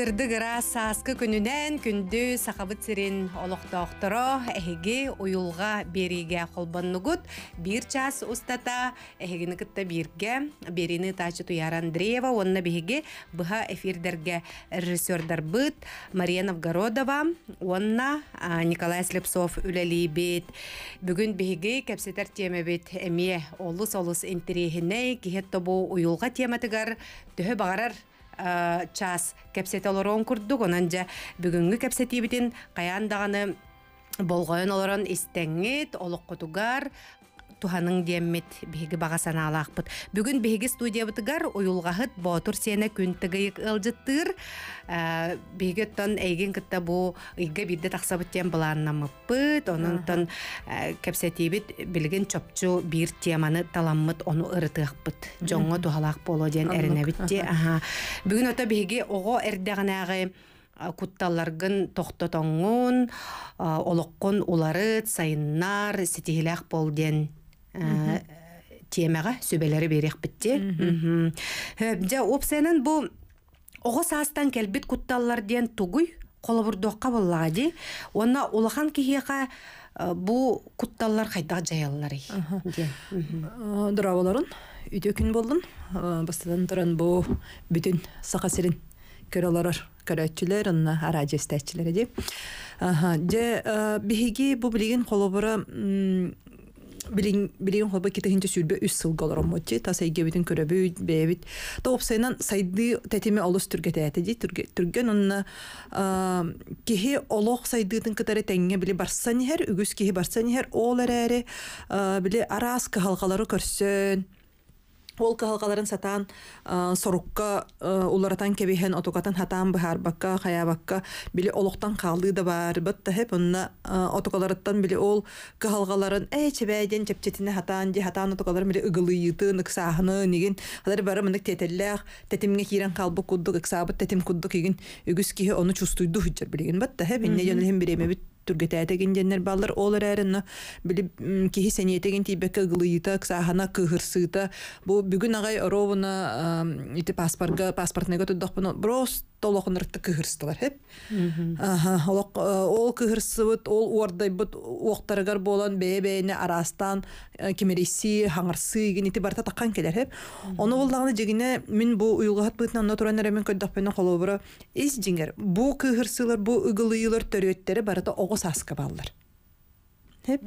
Сырдыгыра сааскы күнінен күнді сақабыт сирин олықтоқтыро әхеге ұйылға береге холбоннугут бір час ұстата әхегіні кітті бірге беріні тачы Туяр Андреева онна беге бұға эфирдерге режиссердар Мария Новгородова онна Николай Слепсов үләлі бүгүн бүгін беге темебит теме бет әме олыс-олыс интерегіне кихет тобу ұйылға тематығар Э, час кепсет олорон курдук жа же бүгүнгү кепсетибитин қаяндағаны даганы оларын олорон олық олоққутугар туһаның диэммит биһиги баҕа санаалаахпыт бүгүн биһиги студиябытыгар уюлгаһыт боотур сене күнтыгыйык ылжыттыыр э, биһиги оттон эйгин кытта бу ыйга бирде тахсабыт тиэм былааннамыппыт онунтон э, кэпсэтиибит билигин чопчу биир теманы таламмыт ону ырытыахпыт жоңго тухалаах боло диэн эренебитти бүгүн ото биһиги ого эрдэҕинээҕи э, кутталларгын тохтотоңун олоккун уларыт сайыннар бол болден Э, темаға сөбелері берек бітте. Де э, опсенын бұл оғы састан келбит кутталлар ден тугуй қолыбұрдоққа боллағади. Онна улахан кихеға э, бұл кутталлар қайта жаяллар. Дұра боларын, үйте күн болдын. Бастадан тұрын бұл бүтін сақасерін көрөлөрөр көрөтчүлөр анна радио истечилер де. Аха, бұл биһиги бу билин билин хоба кита хинчи сүрбе үс сыл голором мочи та сайге битин көрөбү бебит то опсайнан сайды тетими олус түргет эте ди түргөн онна кихи олох сайдыдын кытары тенге били барса нихер үгүс кихи барса нихер ол эрэри биле араск кахалгалары көрсөн полка халгаларын сатан сорукка уларатан кебиһен отукатан хатан быһар бакка хаябакка били олуктан каалды да бар бытта хеп онна отукаларыттан били ол кыхалгаларын эй чебэйден чепчетине хатан же хатан отукаларын били ыгылыйытын ыксаахыны нигин алар бары мындык тетеллях тетимге кирен калбы куддук ыксаабыт тетим куддук игин үгүс кихи ону чувствуйду хыджар билигин бытта хеп инне жөнелхин биремебит түргетәтеген деннер баллар ол әрәрін білі кеһи сенетеген тибекке гылыйта ксахана кыгырсыта бу бүгін агай ровно ити паспортга паспортныга туддахпын просто толохнырты кыгырстылар хеп. Э, ол кыгырсыбыт, ол уордайбыт уоктарыгар болан бэбэйне арастан э, кимериси, хаңырсы генити барта таккан келер хеп. Оны болдагыны мен бу уйулгат бытынан на туран ремен көддөк бен Бұл из бұл Бу кыгырсылар, бу ыгылыйлар төрөттөрү барата Хеп,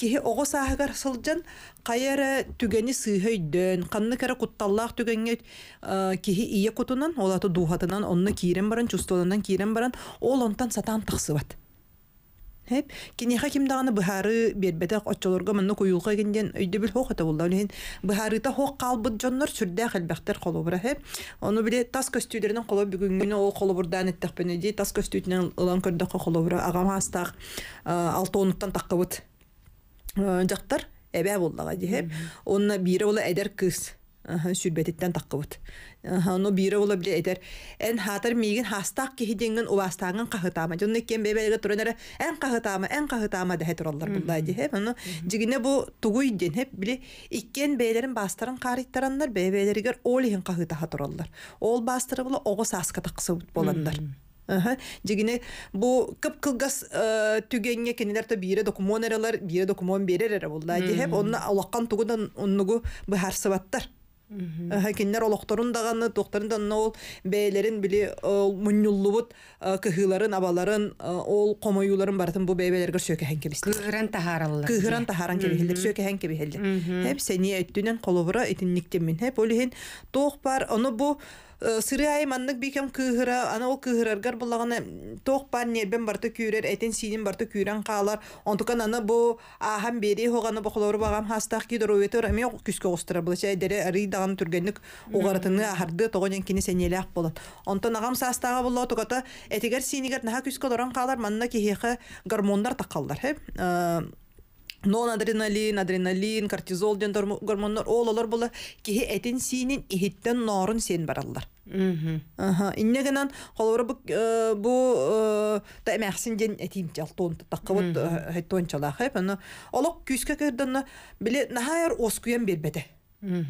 киһи оғы сааһыгар сылдьан қайара түгәни сыйһөйдөн, қанны кәрі кутталлаах түгәнгә киһи ие кутунан, олаты дуһатынан, онны киирен баран, чувстволынан киирен баран, ол онтан сатан тахсыбат. Хеп, кинеха кимдаганы быһары бербетек отчолорга мен куюлга гинден өйдө бил хохата булда үлен. Быһарыта хок калбыт жоннор сүрдә хәлбәхтер колобра хеп. Оны биле тас көстүләрнең коло бүгүнгене ол колобурдан эттек бенеди тас көстүтнең ылан көрдәк колобра агам хастак алтонуктан таккыбыт Э, жақтар әбә боллаға дихеп онна бире ола әдер кыз сүрбетиттен таққыбыт но бире ола біле әдер ән хатыр мигин хастак кихиденген увастагын кахытама жонны кен бебелеге туренере ән кахытама ән кахытама дехе тұралар бұлда дихеп оны жигине бұл тугуй ден хеп біле иккен бейлерин бастырын карыттараннар ол олихин кахытаха тұралар ол бастыры бұл оғы сасқаты тақсы боландар Дегіне бұл кып кылгас түгенге кенелер та бейірі докумон әрелер, бейірі докумон берер әрі болда. Дегіп, алаққан тұғыдан онығы бұхар даганы, ол білі били муннюллубут кыһыларын, абаларын, ол комоюларын бартын бу бәйлерге сөйке һән кебистер. Кыһыран тахараллар. тахаран бар, оны бу сырыай маннык бикем кыыһыра ана ол кыыһыраргар буллагана тоох баар нербен барта күүрер этен сиинин барта күүрен хаалар онтукан аны бу аахан бери хоганы бохолору багам хастаах кидоруэтер эме күскө остура булача эдере ырый даган түргенник угаратыны ахарды тогонен кини сенелеах болот онтон агам саастаага булла туката этигер сиинигер наха күскө олорон хаалар манна кихихе гормондар такаллар хеп нон адреналин адреналин кортизол ден гормоннор ололор бола, киһи этин синин иһиттен норун сен бараллар иннегенан холобор бу да эмэхсин ден этим жалтон такка вот хеттон чалах эп аны олок күскә кырдын биле нахайр оскуян бербете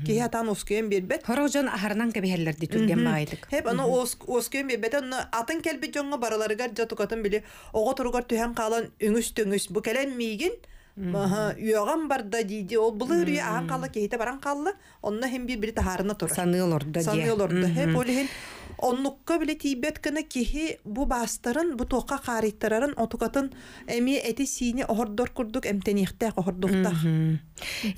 киһи атан оскуян бербет хорожон ахарынан ди түрген баайдык хеп аны оскуян бербет аны атын келбит жоңго бараларыгар жатукатын биле ого туругар түһэн калан өңүс төңүс бу келен мигин. Үйоған барда дейді, ол бұл үрі аған қалы, кейті баран қалы, онна хем бір бірі тахарына тұры. Саныылорды. Саныылорды. Хеп олі хем. Оннукка біле тейбет кіні кехи бұ бастырын, бұ тоққа қариттарарын, отукатын әме әті сиіне охордор күрдік, әмтенехтәк охордуқтақ.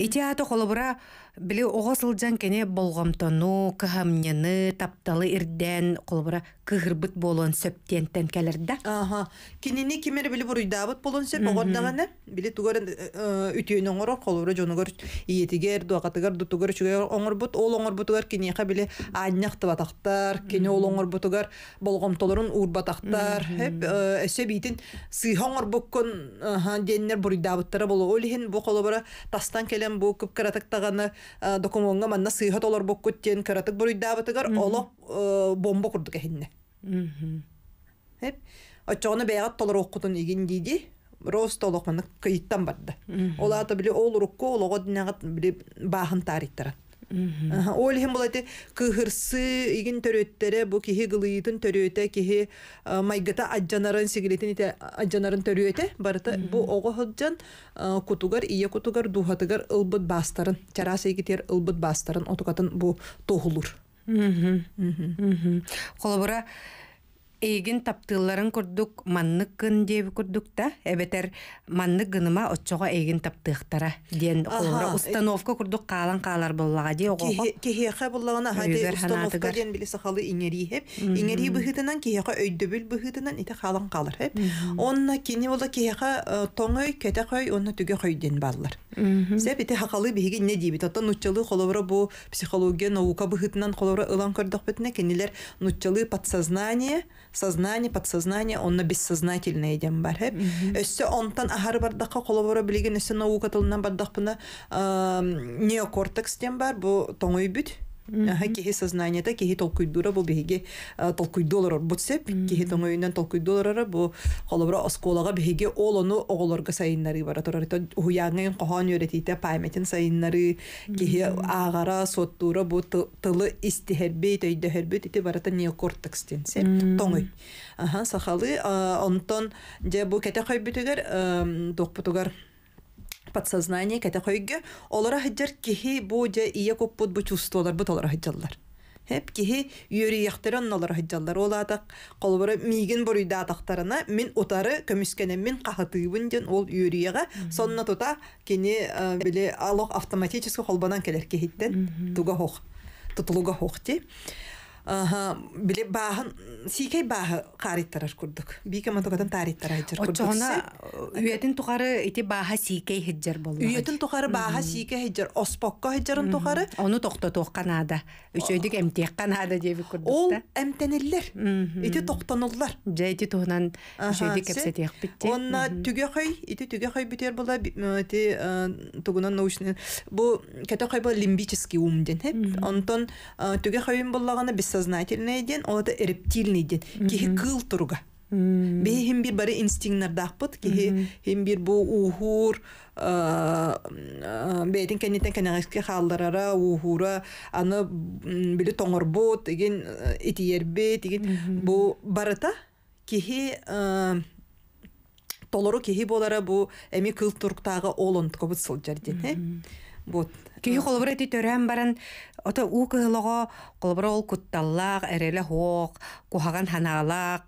Ити аты қолыбыра Били оғас жаңкене кене болғамтону, кыхамнені, тапталы ирден, қолбыра кыхырбыт болон сөптентен кәлірді. Аха, Кенені кемер білі бұруйдабыт болон сөп, оғырдағаны, білі түгөрін э, э, үтеуін оңыр, қолбыра жонығыр, иетігер, дуақатығыр, дұтығыр, чүгер оңыр бұт, ол оңыр бұтығыр, кенеқа білі айнақты батақтар, кене ол оңыр бұтығыр, болғамтоларын ур батақтар, хеп әсе э, бейтін сыйха бұққын деннер бұруйдабыттары болу. Олихен бұл қолбыра тастан келен көп күп Э, документга манна олар толор боккут тен кыратык буруйдаабытыгар олох э, бомба курдук эхинне Хеп. Очоны бәягат толар оққутын иген дейді. Рост олоқ маны кыйттан барды. Олата биле ол рукко олого динагат биле баһын Ол хем болайты кыһырсы игин төрөттөрө бу ғылыйытын гылыйытын төрөтө киһи э, майгыта аджанарын сегілетін ите аджанарын барыта бу ого ходжан э, кутугар ие кутугар духатыгар ылбыт бастарын чарасы егітер ылбыт бастарын отукатын бу тоһулур. Қолы бұра... Егін таптыларын курдук, маннык кын деп курдук та, эбетер маннык гыныма отчога эйгин таптыктара диен олора э, установка курдук калан калар боллага ди ого. Кехеха боллагана хади установка диен билесе халы иңери хеп, иңери быхытынан кехеха өйдөбүл быхытынан ите калан калар хеп. Онна кини бола кехеха э, тоңой кете қой, онна түге койден баллар. Себ ите хакалы биги не диби тоттон нуччалы холовра бу психология наука быхытынан холовра ұлан көрдөк бетне кинилер нуччалы подсознание сознание, подсознание, на бессознательное идем бар. Хэп. он онтан ахар бардаққа қолабора білеген өссө наука тылынан бардақпына неокортекс дем бар. Бұл тоңой бүт киһи сознаниета киһи толкуйдура бу биһиги толкуйдуоларар бутсеп киһи тоңоюнан толкуйдуоларара бу холобура осколага биһиги олону оголорга сайыннары бара турар хуяңын кохон үйрөтите памятин сайыннары киһи агара соттуура бу тылы истихербей төйдөһөрбүт ити барата неокортекстен сеп тоңой аха сахалы онтон же бу кете хойбүтүгер токпутугар подсознание кэтэ хойгэ олара хәҗәр киһи бу дә ия күп бут бу чувстволар бут толара хэджаллар Хәп киһи юри яктыран олара хәҗәлләр олатак колбары мигин буруйда атактарына мин утары көмискәнем мин ол юриягә сонна тота кини э, биле алок автоматически холбанан келер киһиттен туга хох. Тутулуга хох биле бааһын сиикей бааһы каарыттарар курдук биике матокатан таарыттар айджар курдукса үйөтүн тухары ити бааха сиикей хиджер болу үйөтүн тухары бааха сиике хиджер оспокко хиджерин тухары ону токтотуох канаада үчөйдүк эмтиэх канаада диэби курдук ол эмтенеллер ити токтонуллар жа ити туһунан үчөйдүк онна түгөхөй ити түгөхөй бүтер була тугунан научный бу лимбический ум ден онтон түгөхөйүн буллагана ол бессознательныйден рептильный ден кихи кыл турга бе хим бир бары инстинктнардахпыт кихи хим бир бу ухур бээтин кэннитен кэнэҕиске хаалларара уухуура аны били тоҥорбут игин э, итиербит деген бу барыта кихи э, толору кихи болара бу эми кыл турктагы олонтко бут сылжар диэн э? бут. Кихи холбра ти төрәм баран ота у кыһылого холбра ол кутталлак, эреле хоқ, кухаган ханалак,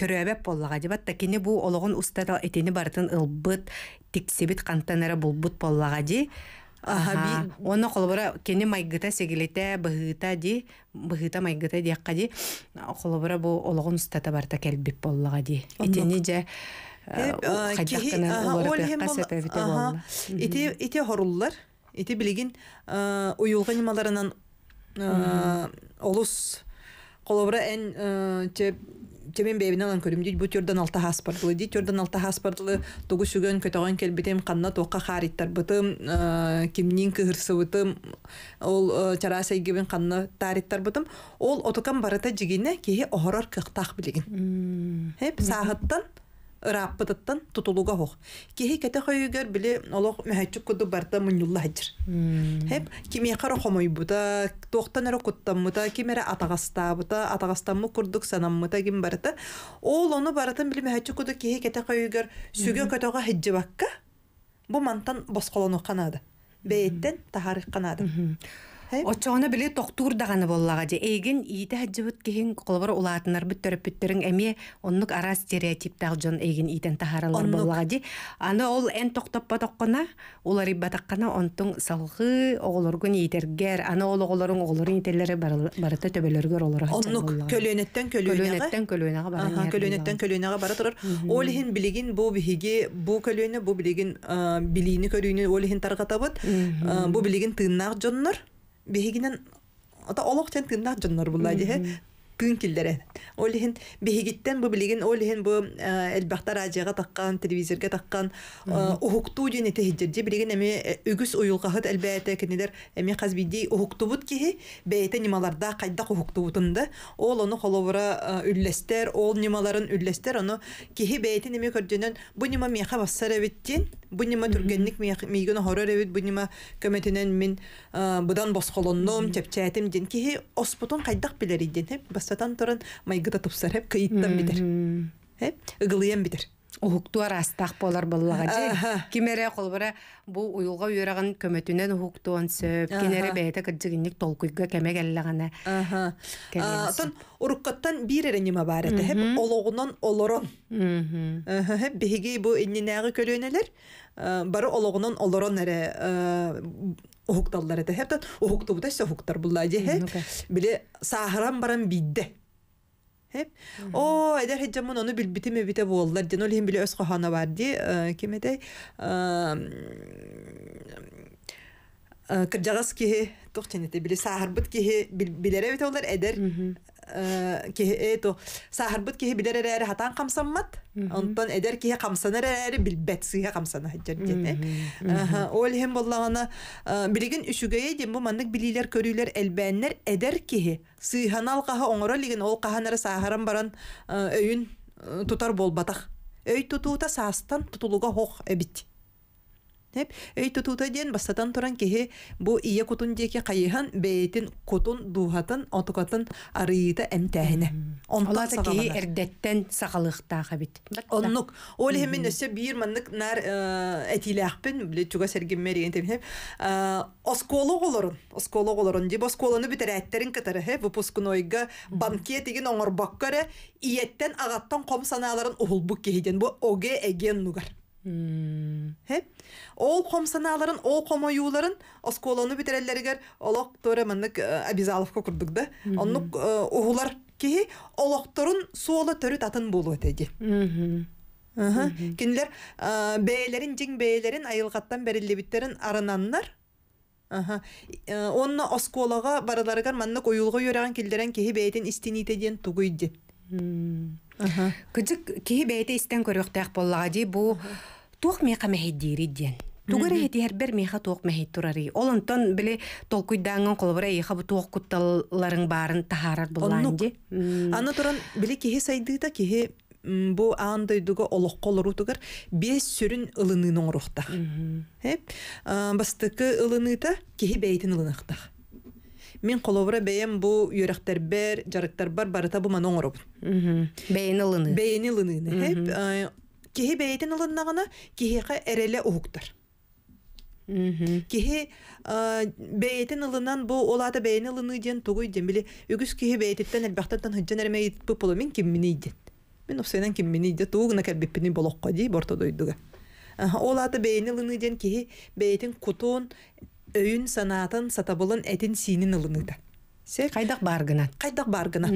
төрәбәп боллаға дибат та кине бу олоғын устата этени бартын ылбыт, тиксебит кантанара булбут боллаға ди. Аха, оны холбра кине майгыта сегилете, быгыта ди, быгыта майгыта ди якка ди. Холбра бу олоғын устата барта келбип боллаға ди. Этени же Хәдәккәнән олары пәккәсәтәбите хоруллар ити билигин уюлга нималарынан олус колобра эн темен бэбин алан көрүм дейт бу төрдөн алта хаспартылы дейт төрдөн алта хаспартылы тугу сүгөн көтөгөн келбитем канна тока хаариттар бытым кимнин кыгырсыбытым ол чара сайгибин канна тариттар бытым ол отукан барыта жигине кихи охорор кыктак билигин хеп саахыттан раппытыттан тутулуга хох. Кихи кете хойгер биле олох мәһәчүк куду барта мунюлла хаҗир. Хеп киме кара хомой бута, тохтан эре куттан мута, кимере атагаста бута, атагастан курдук санам ким барта. Ол оны баратын биле мәһәчүк куду кихи кете хойгер сүгө көтөгә хаҗи бакка. Бу мантан босқолону канады. Бейттен канады. Очоғына биле тоқтуыр дағаны боллага же Эгин иті әджібіт кеген қолыбыр ұлатынар бүт бүттөрүн әме оннук ара стереотиптағы жон эгин итін тахаралар боллага же Аны ол эн токтоп тоққына, олар иббатаққана онтун салғы оғылырғын етергер, аны ол оголорун оголорун ийтелери барыта төбелергер олар. Оннық көлөнеттен көлөнеға барыта. Көлөнеттен көлөнеға барыта тұрыр. Ол хин билигин бу бихиги бұл көлөнө бұл билигин білейіні көрүүнү ол хин тарғатабыт, бұл білеген тыыннақ беһигинен ота олох тен тынна жоннор күн килдере олихин бихигиттен бу билигин олихин бу э, элбахта радиога таккан телевизорга таккан э, ухуктуу ден эте билигин эми э, үгүс уюлгахыт элбээте кинилер эми ухуктубут кихи бээте нималарда кайдак ухуктубутунда ол ону холовура үллестер ол нималарын үллестер ону кихи бээте эми көрдөнөн бу нима меха бассар эбиттин бу нима түргенник мийгин хорор эбит бу нима көмөтүнөн мин будан босхолонном тепчээтим дин кихи оспутун кайдак билер идин остатан торон майгыта тупсарып кыйыттан битер э ыгылыйан битер Ухуктуар астах болар боллага же. Кимере колбара бу уюлга уйраган көмөтүнөн ухуктуан сөп, кинере бэйте кыджыгынник толкуйга кеме келлегане. Аха. Атан уруккаттан бир эре нима бар эте, хеп ологунун олорон. Аха. Хеп беги бу иннинеги көлөнөлөр, бары ологунун олорон эре, ухукталлар эте хептат ухуктубута се ухуктар булла дехе биле сахаран баран бидде Хеп. О, эдер хеджем мун оны билбити ме бите боллар. Ден ол хем биле өз кохана бар ди. Кем эдей? Кырджагас кихи, тоқ биле сахар бит кихи билере бите олар эдер Э, ке сахарбыт киһи билер эрээри хатаан камсаммат онтон эдер киһи камсанар эрээри билбет сыыха камсана хаджардиэне ол хем боллагана э, билигин үчүгэйе дем бу маннык билилер көрүүлер элбээннер эдер киһи сыыханал оңоро лигин ол каһанара саһарам баран э, өйүн тутар болбатах өй тутуута саастан тутулуга хох эбит Теп, эй тутута ден бастатан туран кеһи бу ие кутун деке кайыхан бейтин кутун дуһатын отукатын арыйыта эмтәһине. Онлар кеһи эрдеттен сагалыктаха бит. Оннук ол хемин өсө бир маннык нар э, этилахпен биле чуга серген мериен тем. Э, осколог олорун, осколог олорун дип осколону битерәттерин кытары хе выпускнойга банкет деген оңор баккара иеттен агаттан ком саналарын кеһиден бу оге эген нугар. Мм, Ол комсаналарын, ол комы юуларын, асколаны битереллерлерге алоқ торымыннык абизаловка э, курддык да. Онны уулар кии олокторун суалы төрү татын булып өтеди. Мм. Ага. Кинлер бәйләренең, җиңбәйләренең айыл каттан берилде битләренең арананынар. Ага. Онны асколага барылар эгән менне коюлыга йөрәгән килдерән кии бәйдин истини итә дин тугыйды. Мм. Ага. Кычк кии бәйте исән көрәктәк буллага ди бу туох меха мэхэддири диэн тугары хети хербер меха туох мэхит турары олонтон биле толкуйдаанган колбара иха бу туох кутталларың баарын тахарар буллаан ди аны туран биле кихи сайдыта кихи бу колору тугар бес сүрүн ылынын оңрухта э, бастыкы ылыныта кихи бейтин ылынактах мен қоловыра бәйем бу үйрақтар бәр, жарыктар бар барыта бұ мана оңырып. Бәйені лыны. Бәйені лыны. Э, кеһи бэйэтин ылыннаҕына киһиэхэ эрэлэ уһуктар киһи э, бэйэтин ылынан бу олаата бэйэни ылыны диэн тугуй диэн били үгүс киһи бэйэтиттен элбэхтаттан хыджан эрмэйитпы пулу мин киммини мен мин овсойнан киммини диэ туугуна кэлбиппини болохко дии бортодойдуга олаата бэйэни ылыны диэн киһи бэйэтин кутуун өйүн санаатын сатабылын этин сиинин ылыныда сей кайдак баргына кайдак баргына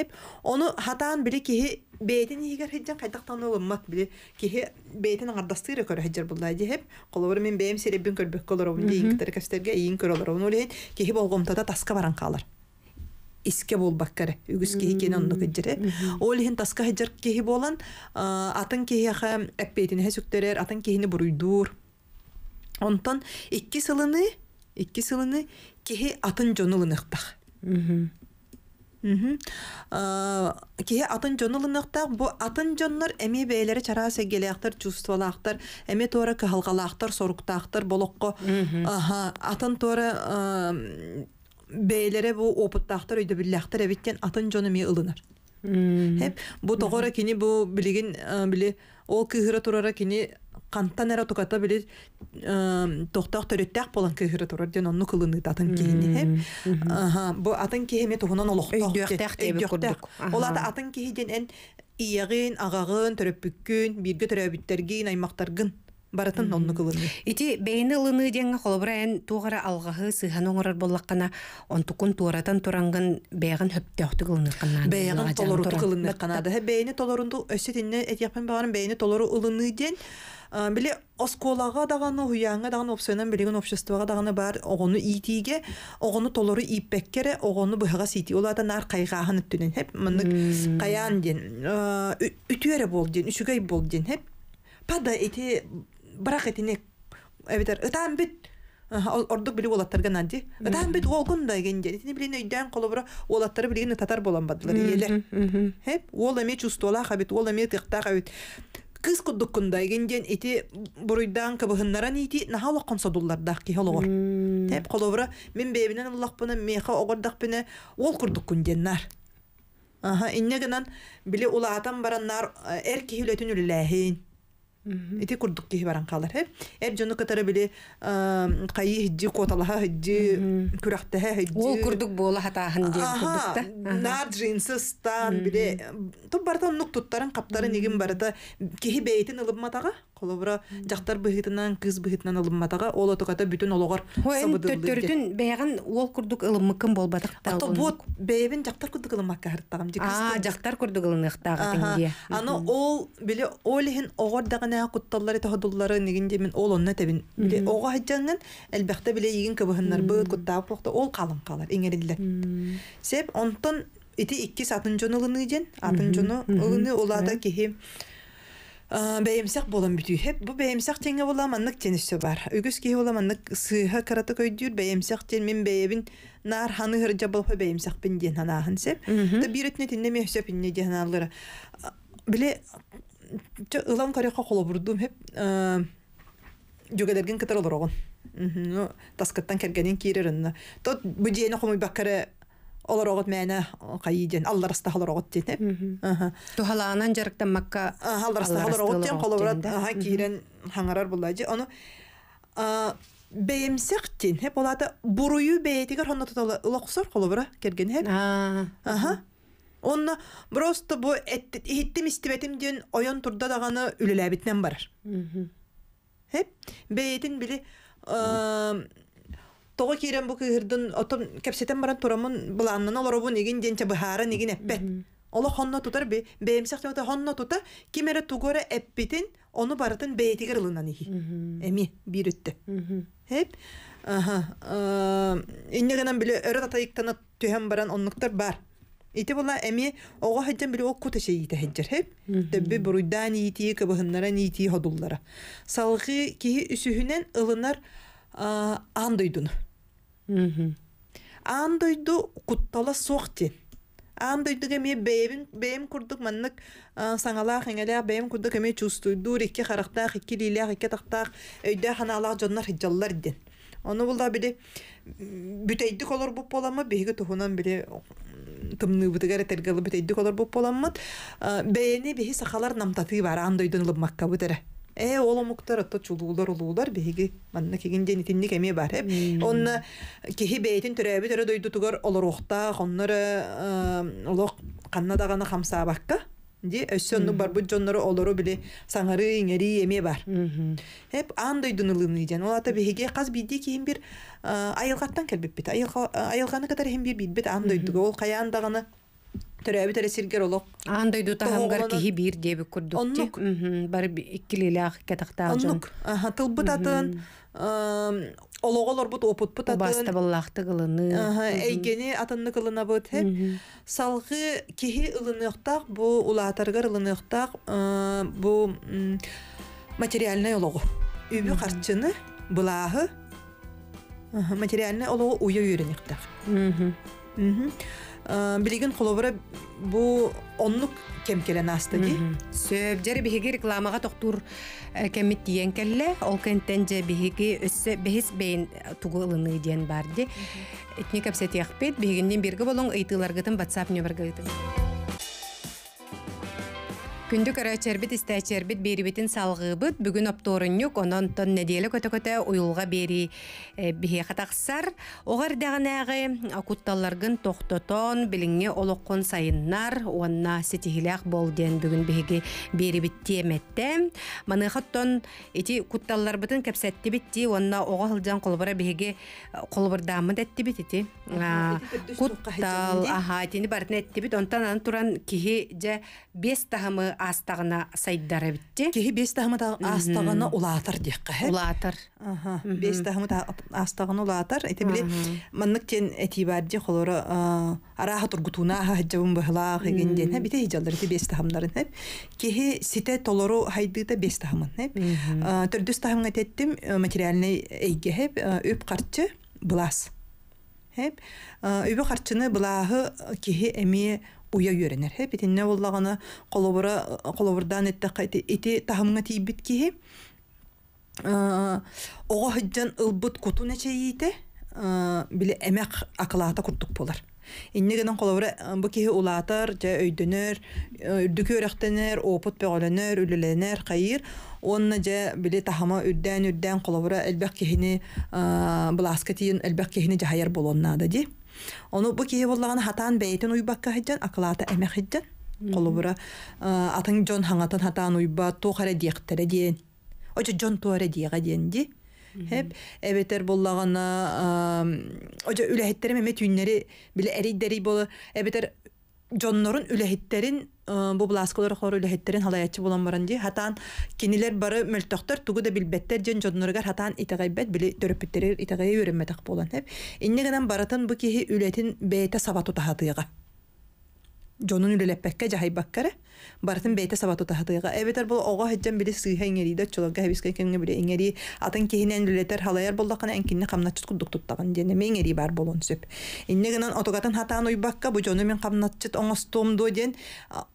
эп оны хатаан били киһи бейтен игер хиджен кайтактан ол мат били кихи бейтен ардастыры көрө хиджер булда деп колор мен бем серебин көрбөк колор бул диңктер кастерге ийин көрөлөр он олен кихи болгомтада таска баран калар иске бол баккар үгүс кихи кен онну киджере ол хин таска хиджер кихи болан атын кихи аха эппейтин хесүктерер атын кихини буруйдуур онтон икки сылыны икки сылыны кихи атын жонулыныктах Кие атын жонылынықтақ, бұ атын жоннар әме бәйлері чара сәгелеяқтар, ақтыр әме туара кахалғалақтар, соруқтақтар, болыққо. Атын туара бәйлері бұ ақтыр өйді ақтыр әбеттен атын жоны ме ылынар. Хеп, бұ тоғыра кені бұ білеген, біле, ол күйгіра тұрара кені кантан эрэ токата билер тохтох төрөттөх болон көһөр турар ден онну кылыны татын кийини хэ аха бу атын кийи ме тохонон олох тох тох олата атын кийи ден эн иерин агарын төрөп бүккүн бирге төрөп биттерге гын баратын онну кылыны ити бейни лыны ден холбраен тугара алгыһы сыһан оңорор боллакана он тукун туратан туранган бейгин хөп тохту кылыны кана бейгин толору кылыны кана да толорунду өсөтүнү эт япан баарын толору улыны ден Э, биле осколага даганы уяңа даганы опсынан билеген обществога даганы бар огону иитиге огону толору иппеккере огону быхага сити улата нар кайгахан түнен хеп мыны каян ден э, үтүере бол ден үшүгей бол ден хеп пада эти бірақ этине эбитер ытан бит э, ордук били уолаттарга нади ытан бит голгун да ген ден этини өйдөн колобура уолаттары билген татар болан бадылар иелер хеп ол эме чувстволаха бит ол эме тыктаха бит кыс куддуккундай генден ити буруйдаан кыбыһыннаран ити наха олоққон содуллардах ки Тәп тэп холовра мен бэбинен уллахпына меха огордахпына ол курдуккун деннар аха иннегенан биле улаатан бараннар э, эр киһүлэтүн үллээхин Ити курдук киһи баран қалар хэ. Эп жону катары били кайы хидди коталаха хидди күрәхтәһә хидди. Ол курдук бола хатаһын дип курдукта. Нар джинсыстан биле. Туб бартан нук туттарын каптарын егин барыта киһи бейтин ылып матага. Колобра жактар быһытынан кыз быһытынан ылымматага ол отоката бүтүн ологор ол курдук ылыммыкын болбадык та. Ата бот жактар курдук ылыммакка хартагам А, жактар курдук ылымныктагы Аны ол биле олиһин огор дагына кутталлары нигинде мен ол онна тебин. Биле ого ол калым калар Сеп онтон ити сатын атын жоны ылыны Э, бэйэмсэх болом бүтүүһэп бұ бэйэмсэх теңе бола маннык тениссе бар үгіз кей бола маннык сыыха қараты көйдүр бэйэмсэх тен мен бэйэбин нар ханы хырджа болфа бэйэмсэх бин диэн ханаахын сеп да биретне тинне мехсеп инне диэн ханаллыра биле ылан карыха холобурдум хеп жүгедерген кытар олорогон таскаттан олар оғыт мәні қайиден алла раста халар оғыт деді тухалаанан жарықтан макка алла раста халар оғыт ден қолыбырат кирен хаңарар бұлай же оны бәйемсек тен хеп олады бурую бәйетігер хонна тұталы ұлақсор қолыбыра келген хеп онна просто бу иттим истибетим ден ойон турда даганы үлеләбитнен барар хеп бәйетин били тоғы кейрен бұ кыһырдын отом кепсетен баран турамын быланнан олоробун эгин денче быхааран эгин эппет ола хонно тутар би бээмсех жамата хонно тута кимере тугора эппитин ону барытын бээтигер ылынан ихи эми бирүттө хеп иннегенен биле өрө татайыктана түһөн баран оннуктар бар Ити була эми ого хаджан били окку теше ите хаджар хеп. Дэбби буруйдан ити кабыхыннара нити ходуллара. Салгы кихи үсүхүнен ылынар андойдуну андойду куттала сохтин андойдук эми бэйбин бэйм курдук маннык саңалаах эңелаах бэйм курдук эми чувствуйдуур икки характаах икки лилаах икки тахтаах өйдөөх ханаалаах жоннар хиджаллар дин ону булда били бүтөйдүк олор буп болама биһиги тухунан били тымныыбытыгар этергылы олор буп боламмыт бээни биһи сахалар э оломуктар отто чулуулар улуулар биһиги манна кигин тинник эми бар эп онна киһи бэйитин төрөөбү төрө дойдутугар олоруохтаах оннора олох канна даганы хамсаабакка ди өссөнну барбут жоннору олору били саңары иңери эме бар эп аан дойдун ылыны ден ол ата биһиге каз бидди кийин бир айылгаттан келбеппит айылганы катары хем бир бидбит аан дойдуга ол каяан төрөбү төресиргер олок андай дутаамгар киһи биир диэби курдук оннук бар иккилилээх кетактаах оннук тылбыт атын ологолорбут опутпут атын бастабаллаахты кылыны эйгени атынны кылынабыт хеп салгы киһи ылыныктак бу улаатаргар ылыныктак бу материальный ологу үбү харчыны былааһы материальный ологу уя үйренектаах Білігін холобора бұ оннук кемкелен асты ди сөп жер биһиги рекламаға тоқтур кемит тиен келле ол кенттен же биһиги өссө бехис бейин тугылыны диен бар ди этни кепсетиякпит биһигинден бирге болоң ыйтыыларгытын ватсап Күндүк ара чәрбит истә чәрбит берибитин салгыбыт бүгүн опторыннюк онон тон неделе көтө-көтө уюлга бери э, бихе хатаксар огар дагынагы акутталларгын тохтотон билиңе олоккон сайыннар уанна бол диэн бүгүн бихеги берибит теметте маныхаттон эти кутталларбытын кепсетти уанна ого хылжан колбара бихеги колбурдамы э, деттибит ити куттал аха тини бартын эттибит онтан аны туран кихи же бес тахамы астағына сайдара битте. Кеһи бес тахмыта астағына улатар дик кэ. Улатар. Аха. Бес тахмыта астағына улатар. Эти биле манныктен этибар ди холора араха тургутуна хаҗабын бахла хигенден. Ха бите хиҗаллар ди бес тахмнарын хеп. Кеһи сите толору хайдыда бес тахмын хеп. Төрдүс тахмын теттим э, материальный эйге хеп өп э, картчы бұлас. Хеп. Өбө картчыны блаһы кеһи эми уя үйөренер. Хе, бетінне боллағаны қолыбырдан әттіқ ити тағымға тейбіт кейі. Э, Оға хүджан ұлбыт күту нәче ейті, э, біле әмәк акылаата күрттік болар. Иннегенен қолыбыры э, бу кейі улаатар же өйдөнөр үрдікі өріқтенер, опыт бәғоленер, үліленер, кайыр Онна жа біле тахама үрдән-үрдән қолыбыры әлбәқ кейіні бұласқа тейін, әлбәқ кейіні жахайар болоннады дей. Оны бұ кейі боллаган хатан ұйбаққа уйбакка ақылаты акылата эмек қолы бұра. атың жон хаңатын хатан уйба тохара диектері дейін. Оча жон туара диеға дейін де. Хеп, әбетер боллагана, оча үләхеттерім әмет үйіннері біле дәрі болы, әбетер жоннорун үлэхиттерин бу буласкалар хор үлэхиттерин халаячы болан баран ди хатан кинилер бары мөлтөхтөр тугу да билбеттер жон жонноргар хатан итагайбет били төрөпүттер итагай үйрөнмөтөк болан хеп иннегенен баратын бу кихи үлетин бейте сабату тахатыга жонун үлелеппекке жахайбаккара барсын бейте сабату тахтыга эветер бул ого хеджен бири сый хенгери де чолга хебиске кенге бири энгери атын кейнен дилетер халаяр булдыкны анкинне камна чуткудук туттаган дене менгери бар болон сөп инне гынан отогатан хатан уй бу жону мен камна чут оңостом до ден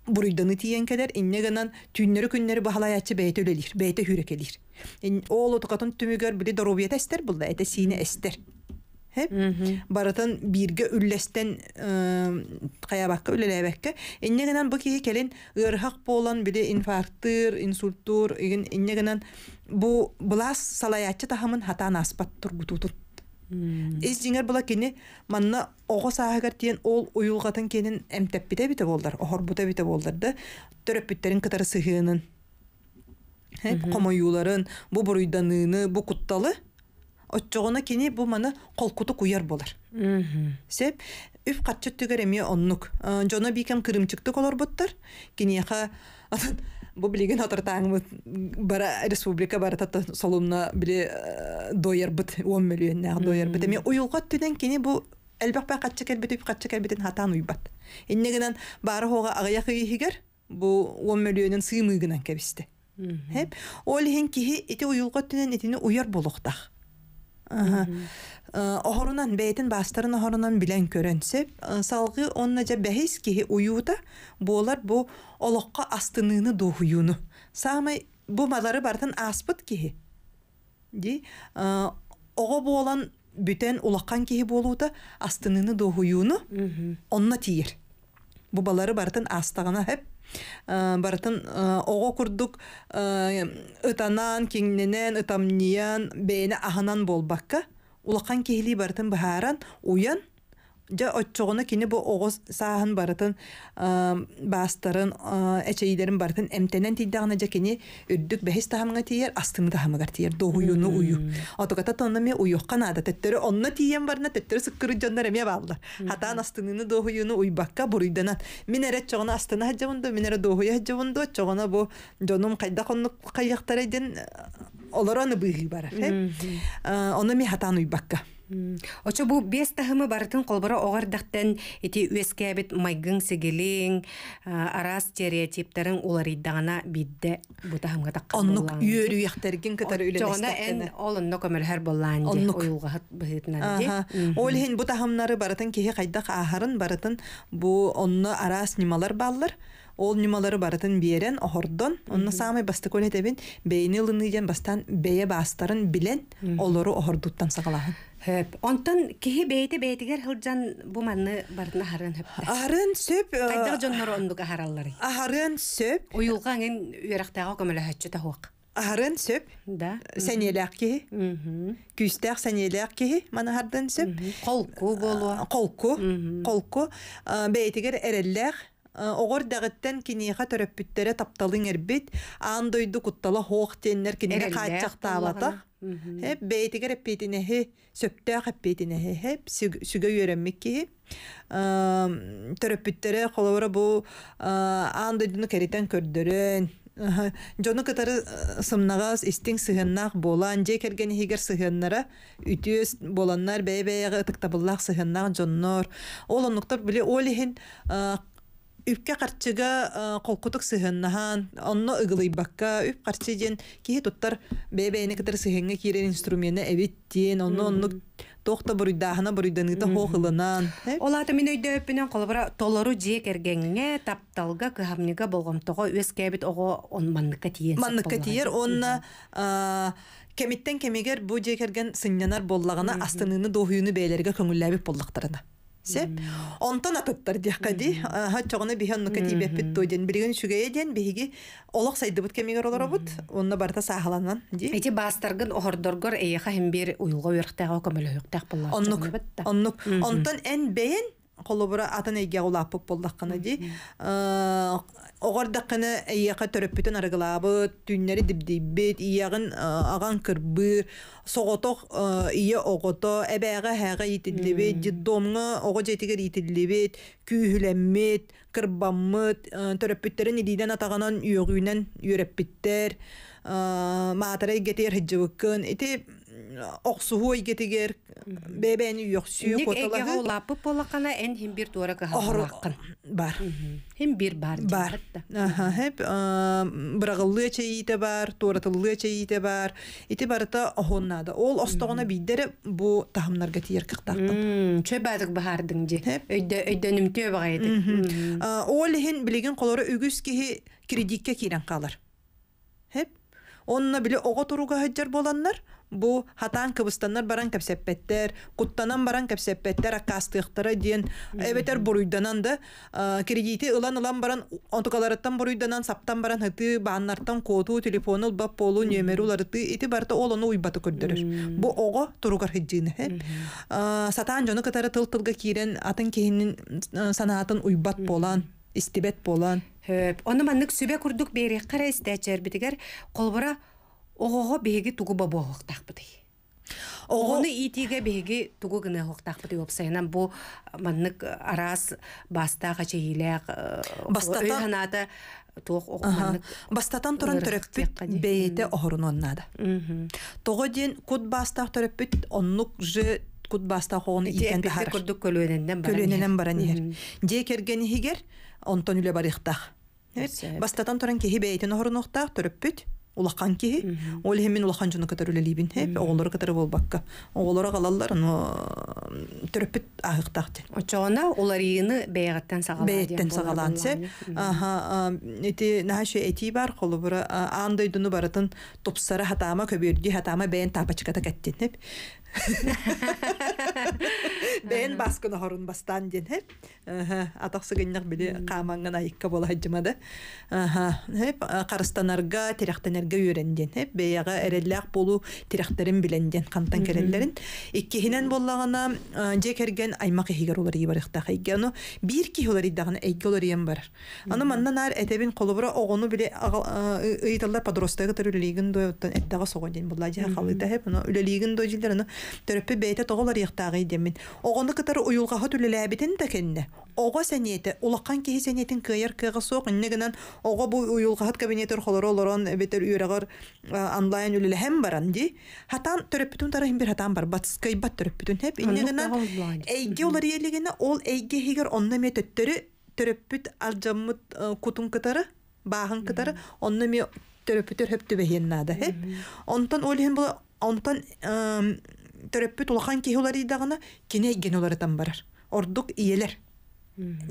буруйдан итиен келер инне гынан түннөрү күннөрү бахалаячы бейте өлелер бейте хүрөкелер ин ол отогатан түмүгөр бири дарубия тестер булда эте сине эстер Һе. Барытан бирге үлләстән, э, қаябаққа үлләләбәккә. Иннегенән бу кие келен ырхак болан биде инфарктыр, инсульттур, иген иннегенән бу блас салаячы тахымын хатан аспат тур бу тур. Из диңер була кине манна ого сагыр тиен ол уюлгатын кенин эмтеп бите бите болдар, охор бута бите болдар да төрөп биттерин кытары сыгынын. Хе, комоюларын, бу буруйданыны, бу кутталы оччогуна кини бу маны колкуту куяр болар. Сеп үф катчы түгәреме оннук. Жоно бикем кирим олор колор боттар. Кинеха бу билеген атыртаң бу бара республика бара татта солунна бире дойер бит 10 миллион нәр дойер бит. Мен уйылга кине бу әлбәк па катчы кел бит, үф катчы кел битен уйбат. Иннегенен бары хога агаяхы хигер бу 10 миллионның сыймыгынан кебисте. Хеп, ол хин киһи ите уйылга түнен итене уйар булыктах. Оһорунан бәйтін бастарын оһорунан билен көрөнсеп, салгы жа бәһис киһи уюда болар бу олоққа астыныны дохуюну. Самай бу малары бартын аспыт киһи. Ди, оға болан бүтән улаққан киһи болута астыныны дохуюну. Онна тиер. Бұ балары бартын астагына әп Э, барытын э, ого курдук ытанан э, кеңненен ытамниян бээне аханан болбакка улакан киһилии барытын баһааран уян жа отчоғуна кини бу оғоз сааһын барытын баастарын эчейдерин барытын эмтенен тиддагына жа кини үрдүк бэхис таһамга тиер астыны таһамыгар тиер доуюну ую отуката тонна ме уюхкан ада төттөрү онна тиен барына төттөрү сыккыры жоннор эме бааллар хатаан астыныны доуюну уйбакка буруйданат мин эре чоғуна астыны хаджабынду мин эре доуя хаджабынду чоғуна бу жонум кайда коннук кайяктар эден олороны быыгый барар оны ми хатаан уйбакка Очо бу бес тахымы барытын колбора оғардақтан эти үескәбит майгың сегелең, арас стереотиптарын улар иддағана бидді бу тахымға таққа болған. Оннық үйер үйяқтарген кітар үйлінестақтен. Жоғына ән олынны көмілхәр болған де, ойылға хат бұхетінан де. Ол бу тахымнары барытын кехе қайдақ ахарын барытын бу онны арас немалар баллар ол немалары барытын биерен охордон онны самай басты көлетебин бейни лыны бастан бэйе бастарын білен, олору охордуттан сагалаһын Хөп, онтон кеһе бейте бейтигер хылҗан бу манны барына харын хөп. Арын сөп. Э, Кайтыр җоннар онду каралар. Арын сөп. Уйылган ин ярактагы көмәлә хәтчә тавык. Арын сөп. Да. Сәнелек ки. Мм. Күстер сәнелек ки манны хардан сөп. Колку болу. Колку. Колку. Бейтигер эрелләр. оғор дәғіттен кенеға төрөппүттәре тапталың бит аан дойду куттала хоох теннер кинере хаатчактаабата хеп хе, сөпті сөптөөх хе, хеп сүгі үйөрөммиккихи төрөппүттәре холобора бу э, аан дойдуну керитен көрдірін. жону кытары э, сымнағыз истиң сыгыннах болан же керген хигер сыгыннара үтүөс боланнар бэйбэйэ ытыктабыллах сыгыннах жоннор ол онуктар биле олихин э, үпке қарчыга қолқұтық сыһыннаһан онно ыгылыйбакка үп қарчы диен киһи туттар бээбээне кытар сыһынга киирен инструментне эбит диен онно оннук тохта буруйдаахына буруйданыгыта толору жиек эргеңе тапталга кыхамнига болгомтого үөс кебит ого он манныкка тиен манныкка тиер онна кемиттен кемигер бу керген сыннанар боллагына астыныны дохуну бээлерге көңүллээбит боллактарына Сеп. Онтан ататтар дияққа ди. Хатчоғыны бейін нұқа тибеппіт тойден. Бірігін шүгейе ден бейге олық сайды бұт кемегер олар бұт. Онына барта сағаланан ди. Эти бастаргын оғырдоргор эйеха хембер уйылға өрқтәға көмілі өрқтәқ болар. Оннық. Оннық. Онтан ән бейін қолыбыра атын әйге болдық болдаққаны ди. Оғардақыны эйяқа төрөппүтөн арғылабы, түйүннери дибдейбит ийягын аған кырбыыр соғотоқ ие оғото әбәғі хээға итиллибит детдомга оға жетигер итиллибит күүһүлэммит кырбаммыт төрөппүттерин илииден атаганан үйөгүүнен үйөрөппиттер маатара игетиер хыджыбыккын ити оқсуы кетигер бебен үйөксү котолары эге олапы полакана эн химбир туара кахаккын бар химбир бар бар аха хеп бирагыллы чейите бар туаратыллы чейите бар ити барыта охоннада ол остогона биддере бу тахымнарга тиер кыктаккын чөбадык бахардың же өйдө өйдөнүмтө багайдык ол хин билеген колору үгүс кихи кредитке кирен калар хеп онна биле ого туруга хаджар боланнар Бу хатан кыбыстаннар баран кепсеппеттер, куттанан баран кепсеппеттер акастыктары диен эбетер буруйданан да кредити ылан ылан баран онтукаларыттан буруйданан саптан баран хыты бааннартан коту телефону бап полу нөмери уларыты ити барта олону уйбаты көрдөрөр. Бу ого туругар хиджине. Сатан жону катары тыл тылга кирен атын кехинин санаатын уйбат болан, истибет болан. Оны маннык сүбе курдук бери кара истечер битигер колбора оғоға беге тугу бабу Оғоны итиге беге тугу гына бу маннык арас бастаға э, бастата бастатан тұрын төрөппүт бейте оннады. ден бастақ төрөппүт оннук же баран керген хигер онтон үле барыктах. Бастатан туран төрөппүт улахан киһи ол хемин улахан жуну көтөрүлелибин хеп оголор көтөрү болбакка оголора калаллар ну төрөпүт агыктакты улар ийыны сағалады. сагалаа бэйгаттан сагалаан се аха эти нахашы эти бар холубура андай дуну баратын тупсара хатаама көбүрди хатаама бэйн тапачката кеттин хеп Бен бас хорун бастан ден хеп. Аха, атаксы гыннык биле каман гына икка бола хаджымады. Аха, хеп Карстанарга терактенерге үрөндөн хеп. Бейага эреллек болу терактерин билендин кантан келендерин. Иккесинен боллагына жекерген аймак хигер улар ибар ихта хайгану. Бир ки улар иддагына эйге улар ием бар. Аны маннан ар этебин колобура огону биле ыйталлар подростойга төрүлүгүн дойоттан эттага согон ден булла жа халыта хеп. аны үлөлүгүн дойжилдер аны төрөппү бейте тоголор ыйыктаагы демин огону кытары уюлгаха түлүлээбитин да кенне ого сенети улаккан кихи сенетин кыйыр кыйга суок иннегинен ого бу уюлгахат кабинетер холору олорон бетер үйрөгөр онлайн үлелеһем баран ди хатан төрөппүтүн тары бир хатан бар батыскыйбат төрөппүтүн хеп иннегинен эйге олар иелигине ол эйге хигер онна ме төттөрү төрөппүт алжаммыт э, кутун кытары баахан кытары онна ме төрөппүтөр хөптүбэхиеннаада хеп онтон олихин бул онтон төрөппү тулахан кеһулар дагына кине генолары там барар ордук иелер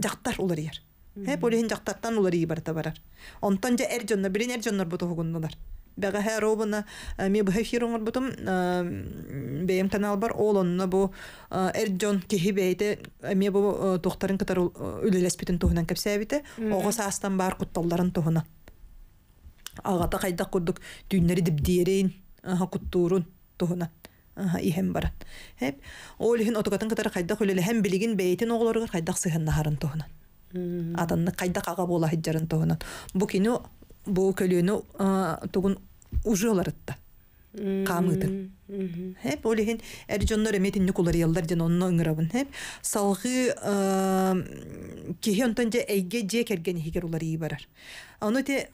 жактар улар иер э полиһин жактартан улар ии барта барар онтон же эр жонно билин эр жоннор буту хугуннулар бага хэ робуна э, э, э, ми бу хефируңор бутум бэм канал бар олонно бу эр жон кихи бэйте ми бу тухтарын кытар үлелеспитин туһунан кепсээбите ого саастан бар кутталларын туһуна агата кайдак курдук дүйнери дибдиерейин куттуурун туһуна иһэн баран эп ол иһин отугатын кытары хайдах үлелэһэн билигин бэйэтин оҕолоругар хайдах сыһан наһарын тоһунан атанны хайдах аға буола хиджарын тоһунан бу кини бу көлүөнү тугун уже оларытта камытын. Хеп олеген эрҗоннор эметинне куллар яллар ден онно ыңырабын. салғы салгы э, онтан же эйге же керген хигер улар ии барар. Аны те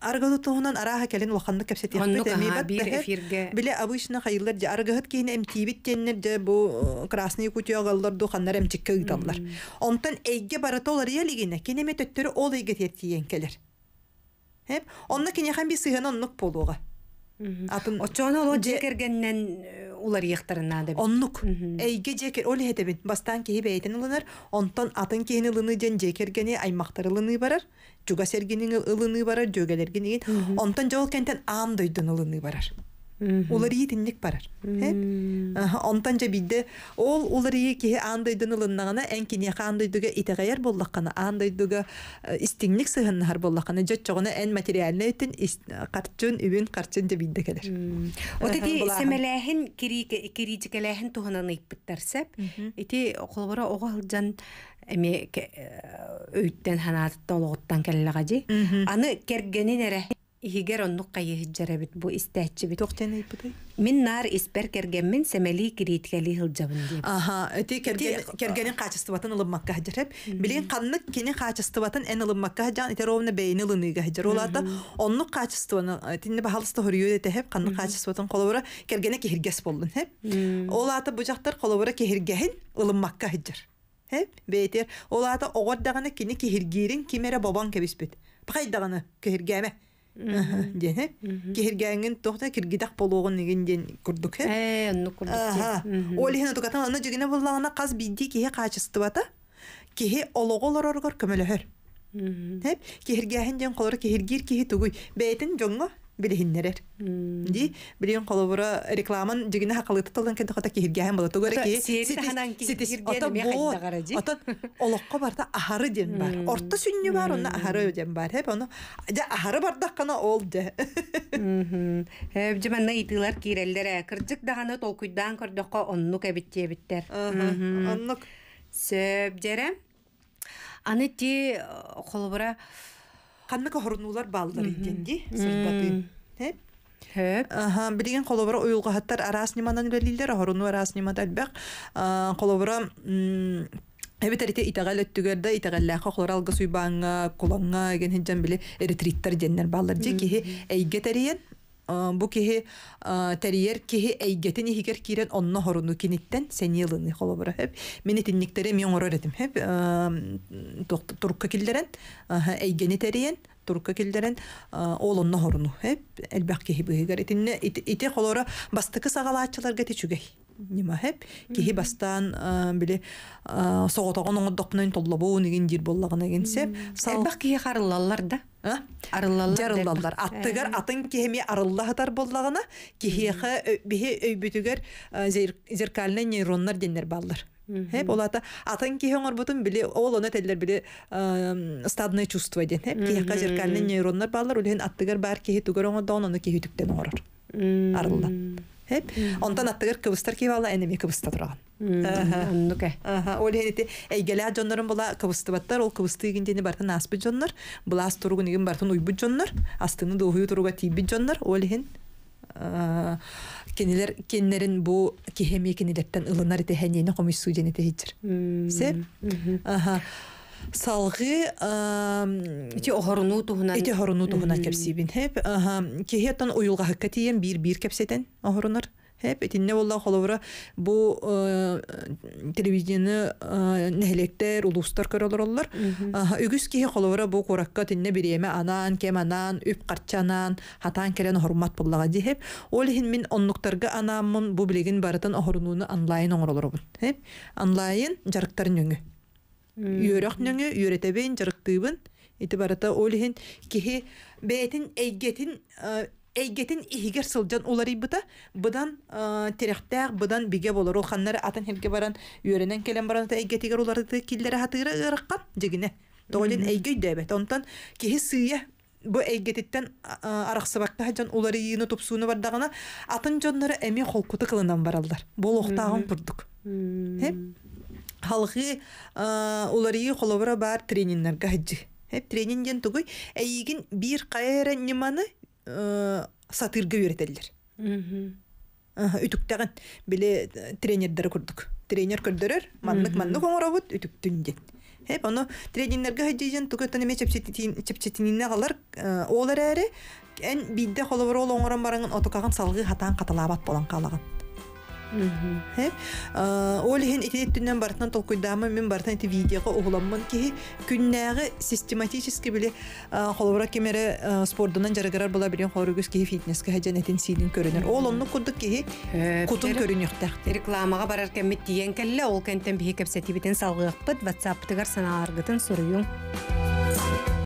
аргады тоһунан араха келен ваханны кепсет япты мебат бир Биле обычно хайыллар же бу э, красный ол келер. Хеп онны би болуга. Атын очоно ло жекергеннен э, улар яктарына деп. Оннук. Эйге жекер ол хетебин. Бастан кеһи бейтен уланар, онтон атын кеһини ылыны ден жекергене ылыны барар. Жуга сергенин ылыны барар, жөгелергенин. Онтон жол кентен аам дойдун ылыны барар. Улар ии тинник барар. Онтанча бидде ол улар ии кихи андайдын ылыннағына ән кинеха андайдыга итеғайар э, боллаққана, андайдыга истинник сыхыннахар боллаққана, жөтчоғына ән материалны өтін қартчын, үбін қартчын жа бидде келер. Отети семеләхін киричекеләхін туғынан иппіттар сәп, ити қолбара оғал жан әме э, өйттен ханатытта олғыттан кәліліға жи. Аны кергенін әрәхін Игер оннук кайыһыджарабыт бу Мен Токтен айпытай. Мин нар испер кергенмин семели кирииткели хылжабын дип. Аха, эти кергенин качествотын ылыммакка хажарып, билин каннык кини качествотын эн бейни Оннук бахалысты каннык кергене бу жактар бабан дене киргәңен тохта киргидак болугун деген ден курдук э ну курдук аха олихина тукатан аны жигине каз бидди кихе качыстыбата кихе ологолороргор көмөлөһөр Хеп киргәһен ден колор киргир кихи тугуй билиһиннерер ди билигин холобура рекламан дигине хакылыты тылдан кенде хата кихиргәһен була тугары ки ото бу ота олоққа барда ахары ден бар орта сүнне бар онна ахары ден бар хеп оны жа ахары бардак кана ол де хеп жеманна итылар киреллере кырдык дагана толкуйдан көрдөккө оннук эбитте эбиттер оннук сөп жере аны ти э, холобура Ханны көрнүләр балдыр икәнди, сыртыды. Хәп. Хәп. Аһа, бидеген қолавыра уйылга хаттар арасы нимадан үләлиләр, хорну арасы нимада бак. Аһа, қолавыра Әбит әрите итәгәл өттүгәр дә итәгәл әхә хәлар алгы суйбаң, куланга, генә җәмбеле эритриттар дәннәр балдыр җеки, әйгә тәриен, Э, бу киһи э, тариер киһи эйгетин игер кирен онно хоруну киниттен сен йылыны холобора хеп мени тинниктере мен орор этим хеп э, турка килдерен эйгени тариен турка килдерен ол онно хоруну хеп элбак киһи бу игер ите холора бастыкы сагалаччылар гэти чугай нима хеп киһи бастан биле согото гонун доппнын толлобо ниген дир боллагына генсеп салбак киһи харлалар да Ә? Арыллалар. Аттыгар ә. атын кеме арыллахатар боллагына киһиэхэ ә, биһи өйбүтүгэр зеркальный нейроннар деннер баллар. Хеп олата атын киһиң орбутун били ол оны теллер били стадное чувство ден. Хеп киһиэхэ зеркальный нейроннар баллар үлһен аттыгар бар киһи тугэр оңодон оны киһи түктен орор. Арылла. Хеп. Онтан аттыгар кыбыстар кивала энеме кыбыста турган. Нуке. Ол хенити эйгеле жоннорун була кыбысты баттар, ол кыбысты игиндени бартын аспы жоннор, була ас тургун игин бартын уйбу жоннор, астыны дохую туруга тийби жоннор, ол хен кенелер кеннерин бу кехеме кенелеттен ылынар ите хенени комиссу денете Сеп. Салғы ити огорну туһунан ити огорну туһунан кепсибин хеп кихеттан уюлга хакка тиен бир бир кепсетен огорнар хеп итинне болла холовра бу э, телевидение э, нехлектер улустар көрөлөрөллөр үгүс кихи холовра бу куракка тинне бириеме анан кем анан үп картчанан хатан келен хурмат буллага ди хеп ол хин мин оннуктарга анамын бу билигин барытын охорунууну онлайн оңоролорбун хеп онлайн жарыктарын өңү Юрах нөңе, юретебен, жарықтыбын, итібарата олихин, кихи бәйтін әйгетін, э, әйгетін ихигер сылджан олар ибыта, будан э, терехтәг, бұдан биге болар, ханнары атын хелге баран, юренен келен баран, әйгетігер оларды келдері хатыгыра ғырыққан, жегіне. Тоғылен әйгей дәбет, онтан кихи сүйе, бу әйгететтен арақсы бақты хаджан олары иыны топсуыны бардағына атын жонлары әме қолқуты қылынан баралдар. Бұл оқтағын Хм. халхи э, уларии холовра бар тренингерге хаджы. Хеп э, тренинген тугуй әйигин э, бир кайра ниманы сатырга беретелдер. Үтүктөгөн биле тренердер күрдүк. Тренер көрдөрөр, маннык маннык оңоробут оны Хеп аны тренингерге хаджыжен тугуй олар әрі ән бидде холовра ол оңорон барыңын отукаган салгы хатан каталабат болан калаган. Ол иһин итинит дүннән бартынан толкуйдамы, мен барытнан ити видеоға оғыламман кейхи, күннәғы систематически біле қолуыра кемері спордынан жарагарар бола білен қолуыр ке фитнеске хайжан әтін сейдін көрінер. Ол онны күнді кейхи э, күтін көрін көрін Рекламаға барар көмет дейін көлі ол көлі көлі көлі көлі көлі көлі көлі көлі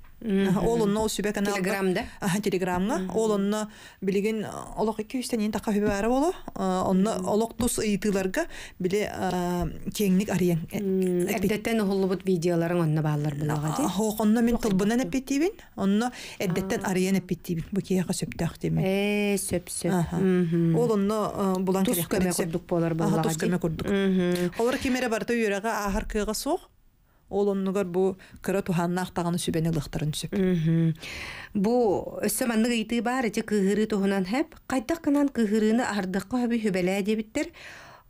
Олонно ул сүбә каналы. Телеграмда. Аһа, Телеграмна. Олонно билеген олоқ икке үстән инде тақа хәбәре була. Онны олоқ тус итиларга биле кеңник ариен. Әдәттән һуллыбыт видеоларын онны балалар булага ди. Хоҡонна мин тулбына нәп итибин. Онны әдәттән ариен нәп итибин. Бу кеяк сөп тәхтә Э, сөп сөп. Олонно булан телеграмда күрдүк болар булага ди. Хоҡ кемере барты юрага ахыр кыйгы ол оннугар бу кыра туханнаах таганы сүбени лыхтарын түсүп Бу маннык ыйты бар эти кыгыры туһунан хэп кайтак кынан кыгырыны ардыкка хөбү хөбөлэ дебиттер.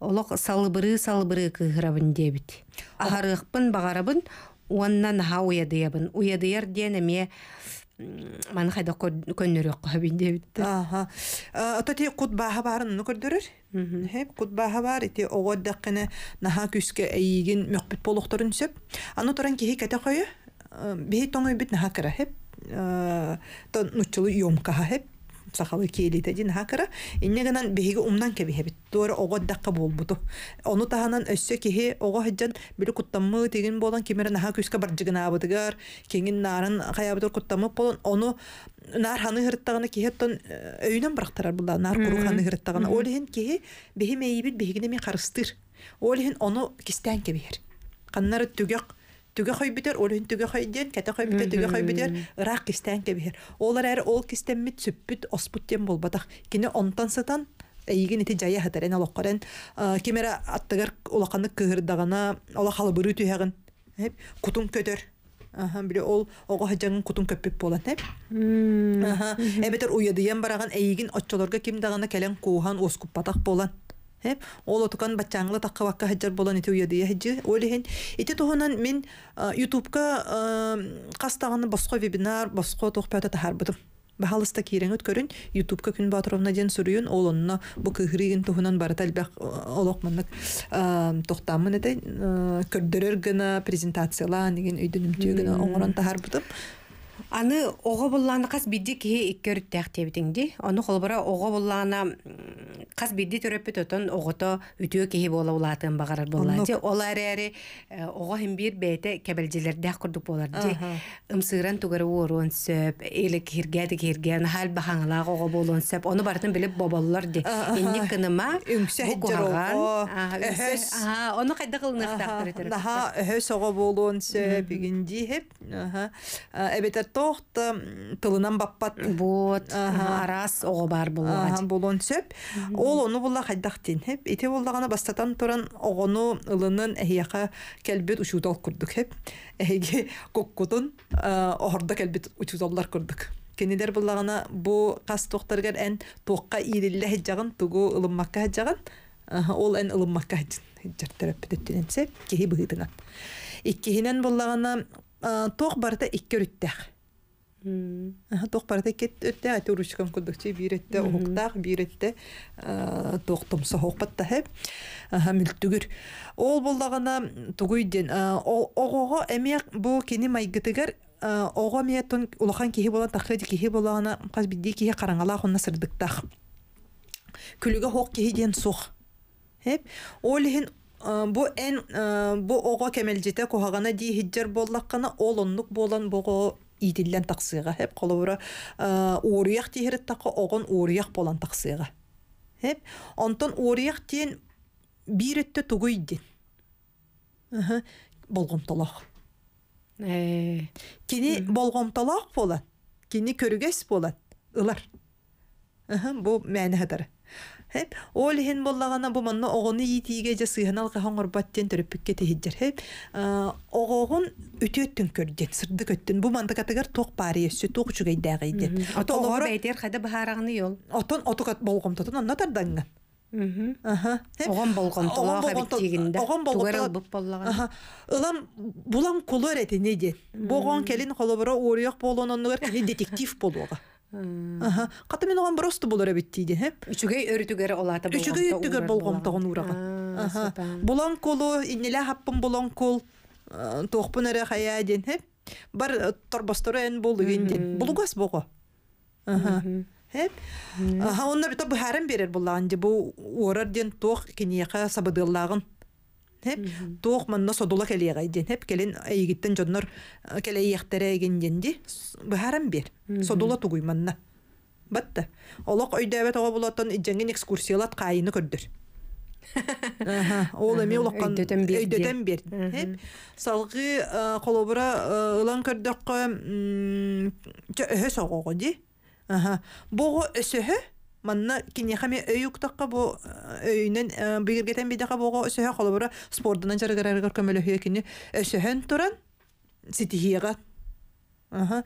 Олок салыбыры салыбыры кыгырабын дебит. Ахарыкпын багарабын уаннан ха уядыябын. Уядыяр диэн эме ман хайда көннөрөк хабин дебит аха э, отати кут баха барын ну көрдөрөр хеп кут баха бар ити огоддаккыны наха күскө эйигин мөкбит болохторун сөп аны туран кихи кете кою э, бихи тоңой бит наха кыра хеп э, то нучулу ёмкаха хеп сахалы киелитедин хакыра иннегенан биһиги умнан кебиһебит туора огот дакка болбуту ону таһанан өссө киһи ого хаджан били куттаммы тигин болан кимере наха күскө баржыгын абытыгар кеңин нарын хаябытыр куттаммы болон ону нар ханы хырыттагына кихеттон э, өйүнөн барактарар булда нар куру ханы хырыттагына олихин киһи биһи мейибит биһигине мен карыстыр олихин ону кистен кебиһер каннары түгөк түгө хойбүтөр олун түгө хойден кете хойбүтөр түгө хойбүтөр ырак кистен кебиһир олар эр ол кистеммит сүппүт оспут тем болбатах кине онтан сытан эйигин ити жая хатарен алоккорен э, кимере аттыгар улаканы кыһырдагана ола халыбыры түһэгин кутун көтөр биле ол ого хажаңын кутун көппүп болан эп эбетер уйадыйан бараган эйигин отчолорга ким дагана келен куухан оскуппатах болан Хеп, ол отукан батчаңлы таққа вакка хаджар болан ити уйады хаджи. Олихин ити мен YouTube-ка қастағаны басқа вебинар, басқа тохпята тахар бұдым. Бахалыста кирен өткөрүн YouTube-ка күн батыровна ден сүрүйүн олонно бу кыгырыгын тоһунан барат албак олокманнык токтамын эте көрдөрөр гана презентациялан деген үйдүнүм түйгөнө оңорон тахар Аны оғы болланы қас бидде кеге иккер тәқ тебітіңді. Оны қолбыра оғы болланы қас бидде төрөппі тұтын оғыто үтіө бола ұлатын бағарар болады. Э, Олар әрі әрі оғы хімбір бәйті кәбелжелер дәқ күрдік болады. Имсыран түгірі орын сөп, елі кергәді керген, хәл бахаңылағы оғы болуын сөп. Оны бартын біліп бабалылар де. Енді кыныма бұл қоғаған. Оны қайда қылынық тақтыр өтіріп. Наха, оғы болуын сөп, үгінді хеп тохта тылынан баппат вот арас ого бар булла болон сөп ол оны булла хайдақ тин хеп ите буллагана бастатан туран огону ылынын эхияка келбет учутал курдук хеп эге коккутун орда келбет учуталлар курдук кенелер буллагана бу қас тохтаргар эн токка ирилле хиджагын тугу ылыммакка хиджагын ол эн ылыммакка хиджартерепететтенемсе кеһи быһытыңан иккиһинен буллагана тоқ барда икке үрүттэх барда тохпарата кеттөттэ атурушкан кудукчи биретте ухуктаах биретте тоқтумса хоқпатта хеп мүлттүгүр ол боллагана тугуйден огого эмиак бу кини майгытыгар ого метон улахан кихи болан тахледи кихи болагана каз бидди кихи караңала хунна сырдыктах күлүгө хоқ кихи ден сух хеп олихин бу эн бу ого кемелжите кохагана дии хиджер боллаккана ол оннук болан бого иитиллен тахсыыга хеп холовура уоруях э, тиһирит тақа оғон уоруях болан тахсыыга хеп онтон уоруях тиен бииретте тугуйдин э. Кені кини болгомтолох болан кини болады, болан Бұл мәні мээнаһытары Хеп, ол иһин боллагана бу манна огоны йитиге же сыйханал кахан горбаттен төрөппүкке э, үтөттүн көрдет, сырды көттүн. Бу манда катагар ток пари өссү ток чугай иде. Отолор бейтер хада бахарагны йол. Отон отокат болгом тотон анна Аха. Огон болгон Богон келин детектив Аха, мен оған просто болар әбет дейді, хәп? Үчігей өрітігері олата болған. Үчігей өрітігер болған ұраға. Аха, болан колу, инелі хаппын бұлан кол, тоқпын әрі қая әден. Бар э, тұрбастыру ән болу енден. Бұлғас болғы. Аха, хәп? Аха, онна біта берер бұл де, бұл орарден тоқ кенеқа сабыдылағын хеп тоох манна содула келега ден хеп келен эйгиттен жоннор э, келейехтере генденди бахарам бер содула тугуй манна батта олок өйдөбөт ого болотон ижеңин экскурсиялат кайыны көрдөр ол эми улаккан өйдөтөн бер хеп салгы колобура э, э, ылан көрдөккө өһө согого ди бого өсөһө манна кинехаме өйүктакка бу э, өйүнен э, бигиргетен бидака бого өсөһө холобура спордунан жарыгарарыгар көмөлөһүө кини өсөһөн туран ситихиега аха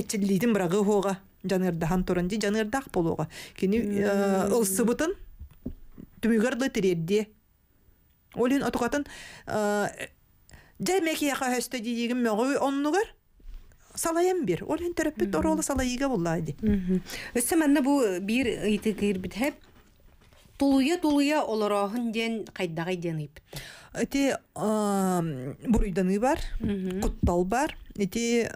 этчилдиитин бырагы хоога жанырдахан туран ди жанырдах болуга кини э, ылсыбытын түмүгерлы тирерди олин отукатын жай мекияка хөстө диигин мөгү оннугар салайым бир ол эн төрөппүт ороолу салайыга буллайды өссөм анна бу бир ыйты кирбитеп тулуя тулуя олороохун диэн кайдагай диэн ыйпыт эти буруйданы бар куттал бар эти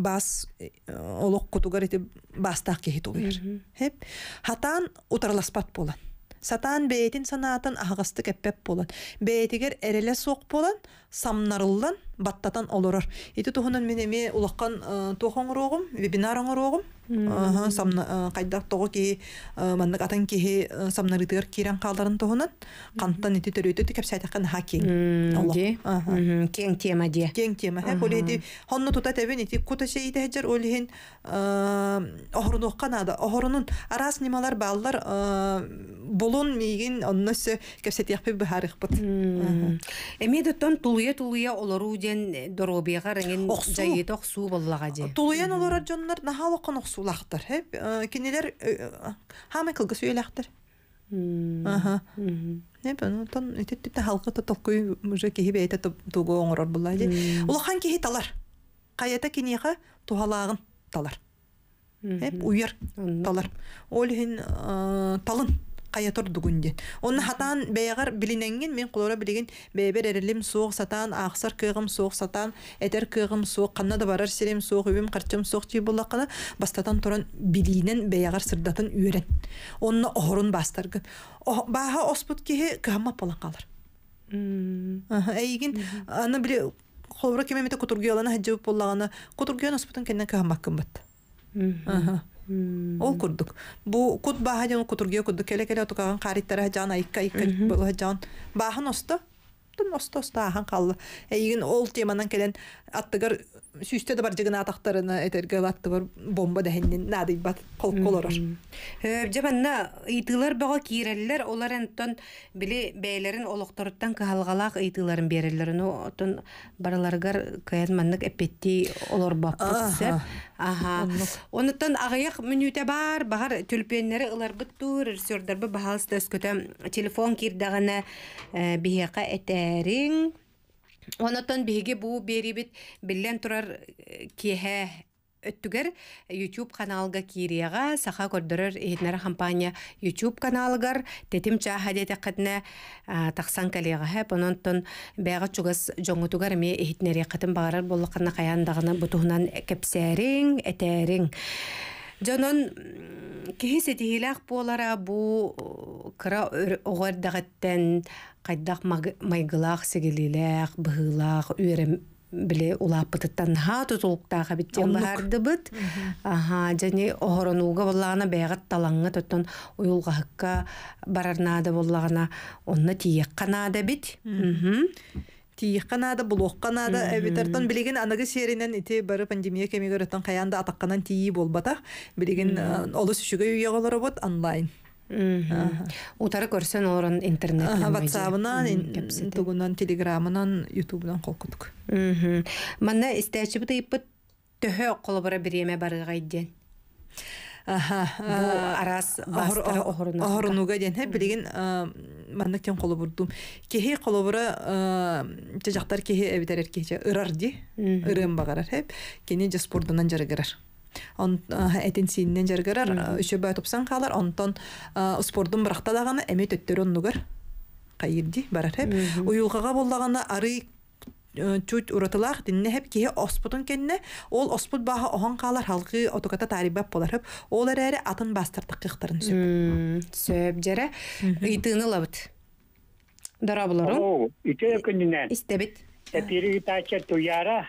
бас олок кутугар эти бастаак кехи тулуяр хеп хатан утарласпат болан сатаан бээтин санаатын агасты кеппеп болан бээтигер эреле суок болан самнарылдан баттатан олорор ити тухунан мен эми улаккан э, тохоңорогум вебинар самна э, кайдак того ки э, маннык атан кихи самнарытыгар кирен кааларын тухунан канттан ити төрөйтөтү кепсайтакан ха кең кең тема де кең тема ити хонну тута тебен ити кутасе итехеджер олихин охорунукка нада охорунун араас нималар бааллар болун миигин онносө кепсетиякпи быхарыхпыт эми дотон тул тулуя тулуя олору ден э, доробияга реңин жайыток суу боллага же. Тулуян олору жоннор нахало конок сулактар. Хеп э, э, кинелер хамы кылгы сөйләктер. Аха. Не бана тон итеп халкы тотоккой мужа киһи бәйтә туго оңрор булла же. Улахан киһи талар. Каята кинеха тухалагын талар. Хеп уйер талар. Олһин талын кайатор дүгінде. Оны хатан бәяғар билиненген мен кулора білеген, бәйбер эрелим суық сатан, ақсар кыгым суық сатан, этер кыгым суық, канна да барар сирем суық, өбім, карчым суық тей буллакана бастатан торон билинен бәйгар сырдатын үйрен. Онна орын бастыргы. Баха оспут кихи кыгамма калар. аны кемемете оспутун ол курдук бу кут бааһа дьон кутургия курдук келе келе тукаган кариттара жан айыкка жан баахан осто осто осто ахан эйигин ол теманан келен аттыгар сүйсте да бар жыгына атактарына этерге латтыбар бомба дэхеннин наадыйбат колколорор жабанна ыйтыылар бого кииреллер олар энтон били бээлерин олокторуттан кыхалгалаак ыйтыыларын береллер ну отон бараларгар каянманнык Аха. Онуттан агаяк мүнүтә бар, багар төлпеннәре ылар бүттүр, режиссёрдар бу баһалыста телефон кирдәгәнә э, биһәкә этериң. Онуттан биһиге бу берибит тұрар турар э, киһә өттүгер ютуб каналга кирияга саха көрдөрөр эһитнер компания ютуб каналгар тетим чаха дете кытна тахсан калега бэга чугас жоңутугар ме эһитнери кытын багарар боллакана каяндагына бутуунан кепсериң этериң Жонон кихи сетихилах болара бу кыра оғар дағаттен қайдақ майгылақ сегелилақ быһылақ үйрем биле улааппытыттан ха тутулуктаха бит баардыбыт аха және охоронууга боллагана бэйагат талаңга тоттон уюлгахыкка барарнаада боллагана онна тиекканаада э, бит тиихканаада булуохканаада эбитертон билигин аныгы сиеринен ити бары пандемия кемигөрөттөн каянда атакканан тии болбатах билигин э, олус үшүгө үйөгө олоробот онлайн утары көрсөн орын интернет ватсабынан тугунан телеграмынан ютубунан колкудук Мана истечибит ыйппыт төһө колобора биреме барыгайден арас охорунуга ден хэ билигин манна тен колобурдум кехи колобура жажактар кехи эбитерер кехи ырарди ырым багарар хэп кени же спортунан он э, этин синнен жергерер э, үшөбө тупсан калар онтон э, спордун быракта даганы эми төттөр оннугар кайирди барар эп уюлгага боллагана ары чуть уратылах динне хеп киһи оспутун кенне ол оспут баха оһон каалар халкы отуката тарибап болар хеп ол эрээри атын бастырдык кыхтарын сөп сөп жара ыйтыыны лабыт дара буларың истебит туяра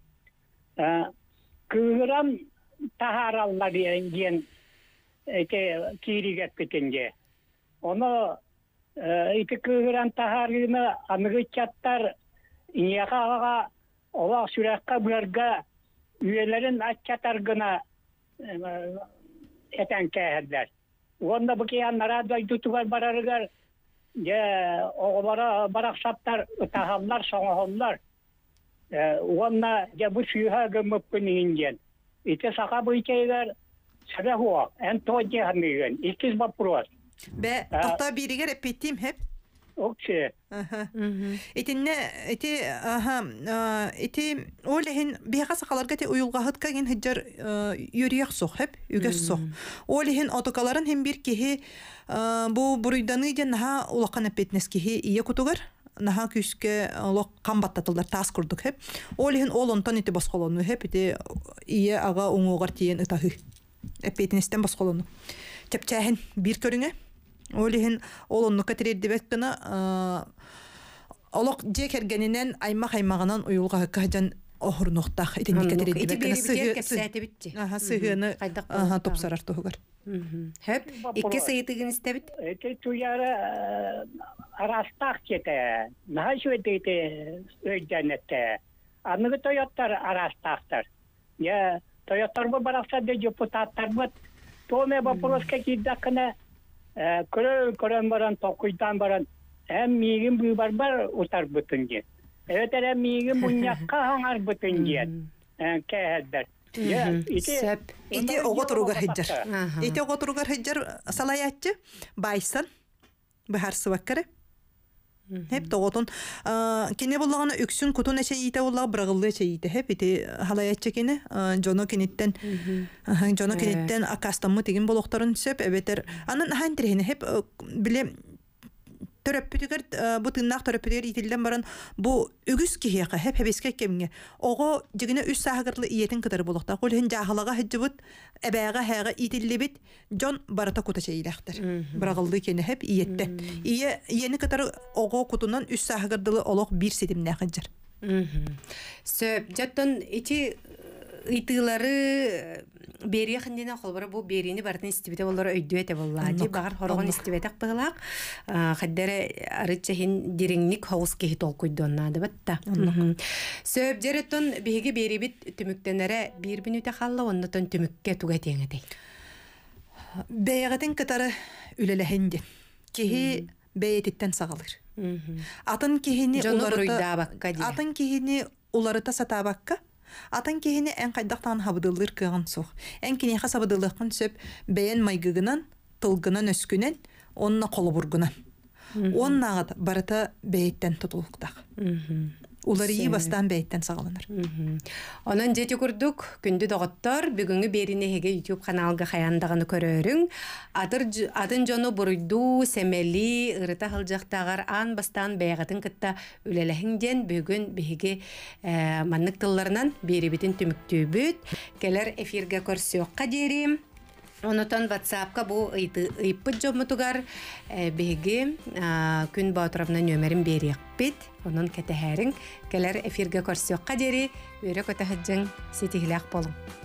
кыыран тахаралла диен эке киригеп кетенге оны ити кыыран тахарыны аныгы чаттар иняхага олақ сүрәкка бұларға үйелерін атчатар гына этен кәһәдләр онда бу киян нарадвай дутугар барарыгар же оғолара барақшаптар ытахаллар соңоһоллар уонна жабы сүйөһө гыммыппынигинген ите сака быйтейгер сәбә эн тоодде хамиген вопрос бе тота биригер эппетим хеп окче итинне аха ити олехин биха сакаларга те уюлгахытка ген хиджар сох хеп сох олехин отокаларын хем бир кихи бу буруйданы ден наха улакан наһа күске э, лок камбат татылдар тас курдук хеп. Олихин олон тон ите басколон хеп ите ие ага уңугар тиен итахы. Эпетинестен басколон. Чепчахин бир көрүнө. Олихин олон нукатерер дебек кына, э Олоқ же кергенінен аймақ аймагынан ұйылға қақ оһурнуқтах итинниккетирит дибеккенасыһыны аха сыһыны аха тупсарар туһугар хэп икки туяра арастах э, кете аныгы арастахтар я де депутаттар томе вопрос какие көрөн баран токуйдан баран эм мигин бар утар Ötere miği munyakka hangar bütün diyen. Kehedder. Сәп. Ити ого туруга хиджар. Ити ого туруга хиджар салаятчы байсан. Бахар сываккары. Хеп тоготун кине болғаны үксін кутун эче ите буллаг бирагылды эче ите хеп ити халаятчы кине жоно кинеттен жоно кинеттен акастаммы тигин болохторун сөп эбетер анан хан тирени хеп биле төрөппүтүгер э, бутыннаах төрөппүтүгер итиллен баран бу үгүс киһиэхэ хэп хэбискэ кемге ого жигине үс саахагырлы иетин кытары болохта жаахалага эбээга хээга итиллибит жон барата кени хэп иетте ие ого кутунан үс олох бир ситимнэхыджар сөп ытыылары э, берия хандина холбара бу берини бартын истибите боллар өйдү эте болла ди багар хорогон истибетек быылак э, хаддере арыча хин дириңник хоус кехи толкуйдонна дебатта сөп жереттон биһиги берибит түмүктенере бир бүнүте халла оннотон түмүкке туга теңетей бэйэгетин кытары үлелехенди кихи бэйэтиттен сагалыр атын кихини атын кихини уларыта сатаабакка Атан кеһине ән қайдақтан хабыдылыр соқ Ән кейіне кинеха сабыдылыкын сөп тылғынан майгыгынан, онына қолы бұрғынан. Онын Оннагат барыта бәйіттен тұтылықтақ. Улары и бастан бәйттен сағаланыр. Онан жеті күрдік күнді доғыттар бүгінгі беріне хеге YouTube каналға қаяндағаны көрерің. Атын жоны бұруйду, сәмәлі, ұрыта қылжақтағар ан бастан бәйғатын кітта үлеләхіңден бүгін беге э, маннық тылларынан беребетін түміктөбіт. Келер эфирге көрсіоққа дерем. онотон ватсапка бу ыйты ыйпыт жомтугар э, беги күн батыравна нөмерин берип бит онун кетеһерин келер эфирге көрсөк кадери өрөк отаҗын сетиглек болуң